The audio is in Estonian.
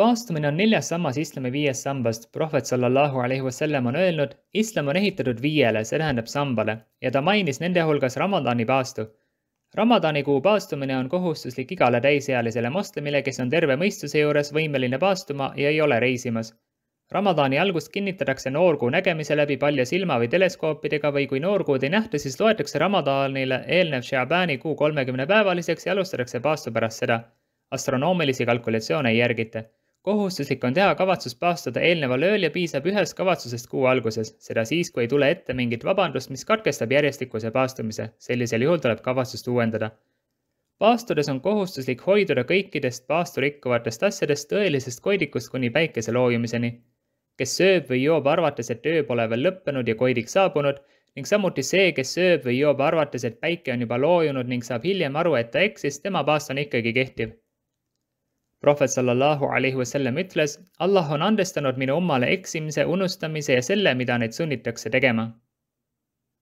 paastumine on neljas sammas islami viiest sambast. prohvet sallallahu alaihi wasallam on öelnud, islam on ehitatud viiele, see tähendab sambale ja ta mainis nende hulgas Ramadani paastu. Ramadani kuu paastumine on kohustuslik igale täisealisele moslemile, kes on terve mõistuse juures võimeline paastuma ja ei ole reisimas. Ramadani algust kinnitatakse noorkuu nägemise läbi palja silma või teleskoopidega või kui noorkuud ei nähta, siis loetakse Ramadanile eelnev Shaabani kuu kolmekümnepäevaliseks ja alustatakse paastu pärast seda. astronoomilisi kalkulatsioone ei järgita kohustuslik on teha kavatsus paastada eelneval ööl ja piisab ühest kavatsusest kuu alguses, seda siis, kui ei tule ette mingit vabandust, mis katkestab järjestikuse paastumise. sellisel juhul tuleb kavatsust uuendada. paastudes on kohustuslik hoiduda kõikidest paastu rikkuvatest asjadest tõelisest koidikust kuni päikese loojumiseni. kes sööb või joob arvates, et öö pole veel lõppenud ja koidik saabunud ning samuti see, kes sööb või joob arvates, et päike on juba loojunud ning saab hiljem aru, et ta eksis, tema paast on ikkagi kehtiv prohvet sallallahu alaihi wasallam ütles, Allah on andestanud minu ummale eksimise, unustamise ja selle, mida neid sunnitakse tegema